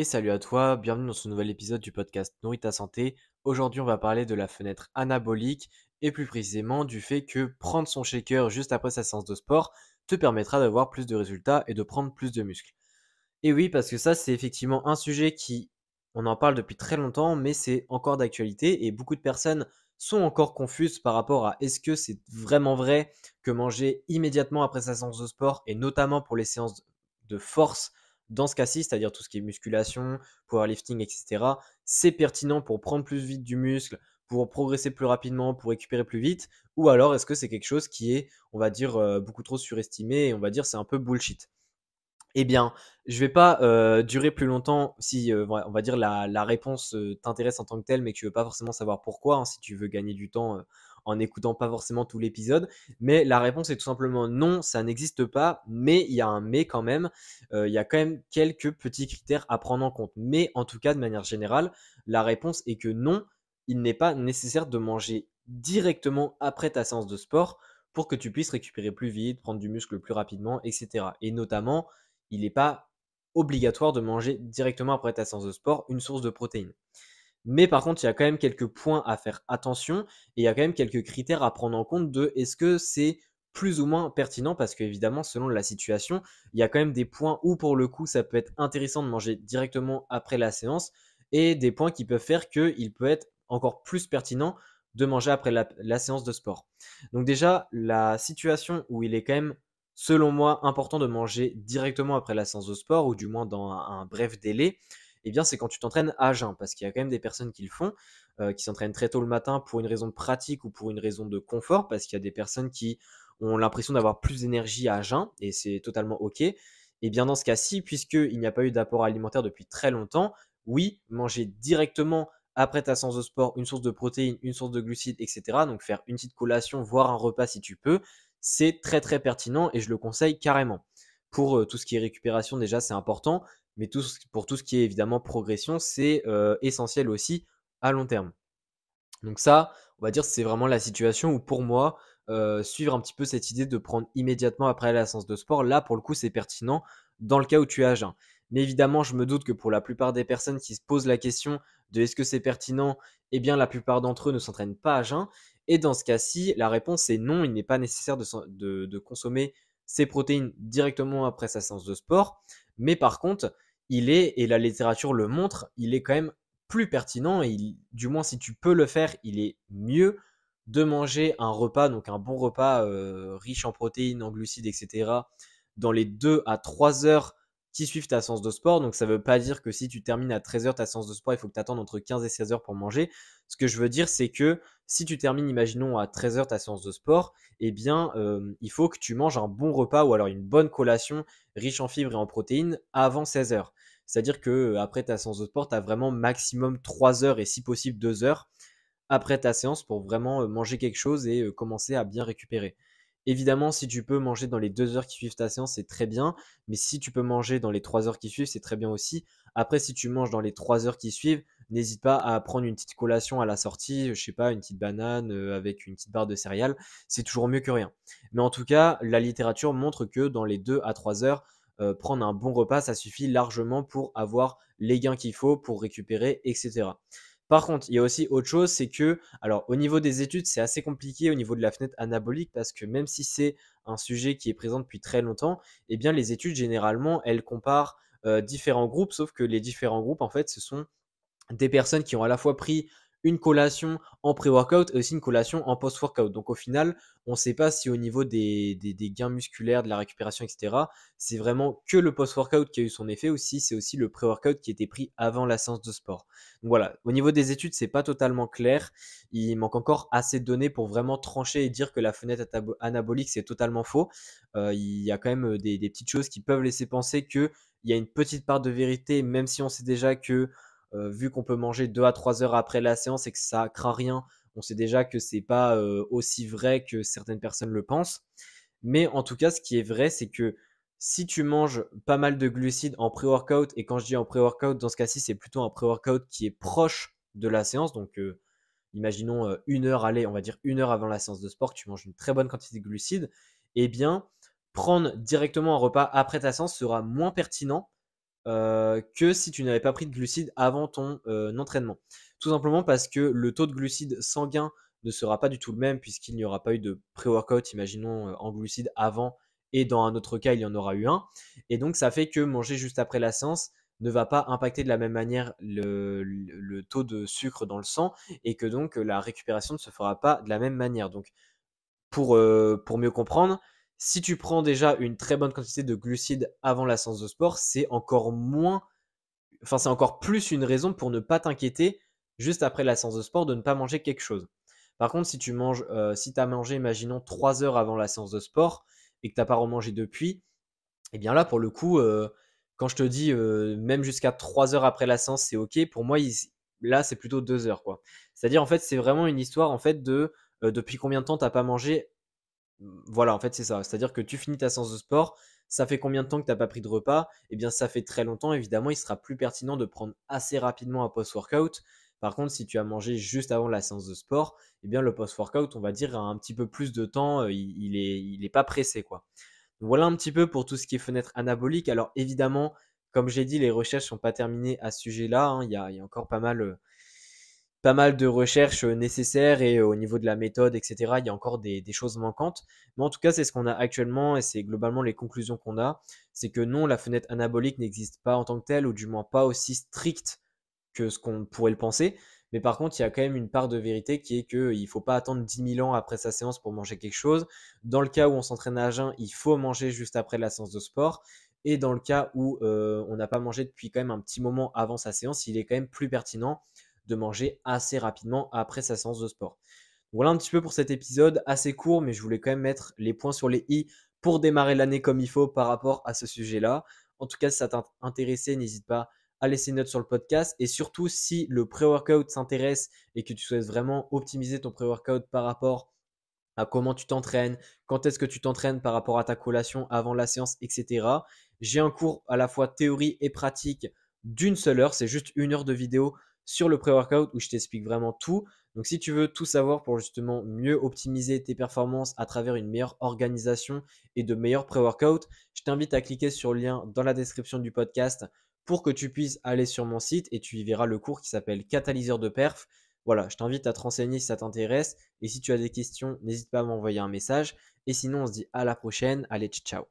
Et salut à toi, bienvenue dans ce nouvel épisode du podcast Nourrit ta santé. Aujourd'hui, on va parler de la fenêtre anabolique et plus précisément du fait que prendre son shaker juste après sa séance de sport te permettra d'avoir plus de résultats et de prendre plus de muscles. Et oui, parce que ça, c'est effectivement un sujet qui, on en parle depuis très longtemps, mais c'est encore d'actualité et beaucoup de personnes sont encore confuses par rapport à est-ce que c'est vraiment vrai que manger immédiatement après sa séance de sport et notamment pour les séances de force dans ce cas-ci, c'est-à-dire tout ce qui est musculation, powerlifting, etc., c'est pertinent pour prendre plus vite du muscle, pour progresser plus rapidement, pour récupérer plus vite Ou alors est-ce que c'est quelque chose qui est, on va dire, euh, beaucoup trop surestimé et on va dire c'est un peu bullshit eh bien, je ne vais pas euh, durer plus longtemps si, euh, on va dire, la, réponse t'intéresse en tant que telle, mais que tu veux pas forcément savoir pourquoi, hein, si tu veux gagner du temps en n'écoutant pas forcément tout l'épisode. Mais la réponse est tout simplement non, ça n'existe pas. Mais il y a un mais quand même. Euh, il y a quand même quelques petits critères à prendre en compte. Mais en tout cas, de manière générale, la réponse est que non, il n'est pas nécessaire de manger directement après ta séance de sport pour que tu puisses récupérer plus vite, prendre du muscle plus rapidement, etc. Et notamment, il n'est pas obligatoire de manger directement après ta séance de sport une source de protéines. Mais par contre, il y a quand même quelques points à faire attention et il y a quand même quelques critères à prendre en compte de est-ce que c'est plus ou moins pertinent parce que évidemment selon la situation, il y a quand même des points où pour le coup ça peut être intéressant de manger directement après la séance et des points qui peuvent faire qu'il peut être encore plus pertinent de manger après la, séance de sport. Donc déjà, la situation où il est quand même, selon moi, important de manger directement après la séance de sport, ou du moins dans un bref délai, eh bien, c'est quand tu t'entraînes à jeun, parce qu'il y a quand même des personnes qui le font, euh, qui s'entraînent très tôt le matin pour une raison de pratique ou pour une raison de confort, parce qu'il y a des personnes qui ont l'impression d'avoir plus d'énergie à jeun, et c'est totalement OK. Et bien dans ce cas-ci, puisqu'il n'y a pas eu d'apport alimentaire depuis très longtemps, oui, manger directement après ta séance de sport une source de protéines, une source de glucides, etc. Donc faire une petite collation, voire un repas si tu peux, c'est très très pertinent et je le conseille carrément. Pour euh, tout ce qui est récupération, déjà, c'est important mais pour tout ce qui est évidemment progression, c'est euh, essentiel aussi à long terme. Donc ça, on va dire, c'est vraiment la situation où pour moi, euh, suivre un petit peu cette idée de prendre immédiatement après la séance de sport, là, pour le coup, c'est pertinent dans le cas où tu es à jeun. Hein. Mais évidemment, je me doute que pour la plupart des personnes qui se posent la question de est-ce que c'est pertinent, eh bien, la plupart d'entre eux ne s'entraînent pas à jeun. Et dans ce cas-ci, la réponse est non, il n'est pas nécessaire de, de consommer ces protéines directement après sa séance de sport. Mais par contre, il est, et la littérature le montre, il est quand même plus pertinent, et du moins si tu peux le faire, il est mieux de manger un repas, donc un bon repas euh, riche en protéines, en glucides, etc., dans les 2 à 3 heures qui suivent ta séance de sport. Donc ça ne veut pas dire que si tu termines à 13 heures ta séance de sport, il faut que tu attendes entre 15 et 16 heures pour manger. Ce que je veux dire, c'est que si tu termines, imaginons, à 13 heures ta séance de sport, eh bien, euh, il faut que tu manges un bon repas ou alors une bonne collation riche en fibres et en protéines avant 16 heures. C'est-à-dire que euh, après ta séance de sport, tu as vraiment maximum 3 heures et si possible 2 heures après ta séance pour vraiment euh, manger quelque chose et euh, commencer à bien récupérer. Évidemment, si tu peux manger dans les 2 heures qui suivent ta séance, c'est très bien, mais si tu peux manger dans les 3 heures qui suivent, c'est très bien aussi. Après, si tu manges dans les 3 heures qui suivent, n'hésite pas à prendre une petite collation à la sortie, je sais pas, une petite banane avec une petite barre de céréales, c'est toujours mieux que rien. Mais en tout cas, la littérature montre que dans les 2 à 3 heures, euh, prendre un bon repas, ça suffit largement pour avoir les gains qu'il faut, pour récupérer, etc. Par contre, il y a aussi autre chose, c'est que, alors au niveau des études, c'est assez compliqué au niveau de la fenêtre anabolique parce que même si c'est un sujet qui est présent depuis très longtemps, eh bien les études généralement, elles comparent euh, différents groupes, sauf que les différents groupes, en fait, ce sont des personnes qui ont à la fois pris une collation en pré-workout et aussi une collation en post-workout. Donc au final, on ne sait pas si au niveau des, gains musculaires, de la récupération, etc., c'est vraiment que le post-workout qui a eu son effet ou si c'est aussi le pré-workout qui était pris avant la séance de sport. Donc voilà, au niveau des études, c'est pas totalement clair. Il manque encore assez de données pour vraiment trancher et dire que la fenêtre anabolique, c'est totalement faux. Euh, il y a quand même euh, des, des petites choses qui peuvent laisser penser qu'il y a une petite part de vérité, même si on sait déjà que euh, vu qu'on peut manger 2 à 3 heures après la séance et que ça craint rien, on sait déjà que ce n'est pas euh, aussi vrai que certaines personnes le pensent. Mais en tout cas, ce qui est vrai, c'est que si tu manges pas mal de glucides en pré-workout, et quand je dis en pré-workout, dans ce cas-ci, c'est plutôt un pré-workout qui est proche de la séance. Donc, euh, imaginons une heure, allez, on va dire une heure avant la séance de sport, tu manges une très bonne quantité de glucides. Eh bien, prendre directement un repas après ta séance sera moins pertinent euh, que si tu n'avais pas pris de glucides avant ton euh, entraînement. Tout simplement parce que le taux de glucides sanguin ne sera pas du tout le même puisqu'il n'y aura pas eu de pré-workout, imaginons, euh, en glucides avant et dans un autre cas, il y en aura eu un. Et donc, ça fait que manger juste après la séance ne va pas impacter de la même manière le, taux de sucre dans le sang et que donc la récupération ne se fera pas de la même manière. Donc, pour mieux comprendre, si tu prends déjà une très bonne quantité de glucides avant la séance de sport, c'est encore moins, enfin c'est encore plus une raison pour ne pas t'inquiéter juste après la séance de sport de ne pas manger quelque chose. Par contre, si tu manges, euh, si si as mangé, imaginons 3 heures avant la séance de sport et que tu n'as pas remangé depuis, eh bien là pour le coup, euh, quand je te dis euh, même jusqu'à 3 heures après la séance c'est ok, pour moi là c'est plutôt 2 heures quoi. C'est-à-dire en fait c'est vraiment une histoire en fait de depuis combien de temps tu n'as pas mangé voilà, en fait, c'est ça. C'est-à-dire que tu finis ta séance de sport, ça fait combien de temps que tu n'as pas pris de repas Eh bien, ça fait très longtemps. Évidemment, il sera plus pertinent de prendre assez rapidement un post-workout. Par contre, si tu as mangé juste avant la séance de sport, eh bien, le post-workout, on va dire, a un petit peu plus de temps. Euh, il n'est pas pressé, quoi. Voilà un petit peu pour tout ce qui est fenêtre anabolique. Alors, évidemment, comme j'ai dit, les recherches ne sont pas terminées à ce sujet-là. Hein. il, y a encore pas mal euh, pas mal de recherches euh, nécessaires et euh, au niveau de la méthode, etc., il y a encore des, choses manquantes. Mais en tout cas, c'est ce qu'on a actuellement et c'est globalement les conclusions qu'on a. C'est que non, la fenêtre anabolique n'existe pas en tant que telle, ou du moins pas aussi stricte que ce qu'on pourrait le penser. Mais par contre, il y a quand même une part de vérité qui est qu'il ne faut pas attendre 10 000 ans après sa séance pour manger quelque chose. Dans le cas où on s'entraîne à jeun, il faut manger juste après la séance de sport. Et dans le cas où euh, on n'a pas mangé depuis quand même un petit moment avant sa séance, il est quand même plus pertinent de manger assez rapidement après sa séance de sport. Voilà un petit peu pour cet épisode assez court, mais je voulais quand même mettre les points sur les i pour démarrer l'année comme il faut par rapport à ce sujet-là. En tout cas, si ça t'a intéressé, n'hésite pas à laisser une note sur le podcast. Et surtout, si le pré-workout s'intéresse et que tu souhaites vraiment optimiser ton pré-workout par rapport à comment tu t'entraînes, quand est-ce que tu t'entraînes par rapport à ta collation avant la séance, etc. J'ai un cours à la fois théorie et pratique d'une seule heure, c'est juste une heure de vidéo sur le pré-workout où je t'explique vraiment tout. Donc si tu veux tout savoir pour justement mieux optimiser tes performances à travers une meilleure organisation et de meilleurs pré-workouts, je t'invite à cliquer sur le lien dans la description du podcast pour que tu puisses aller sur mon site et tu y verras le cours qui s'appelle Catalyseur de perf. Voilà, je t'invite à te renseigner si ça t'intéresse et si tu as des questions, n'hésite pas à m'envoyer un message. Et sinon, on se dit à la prochaine. Allez, ciao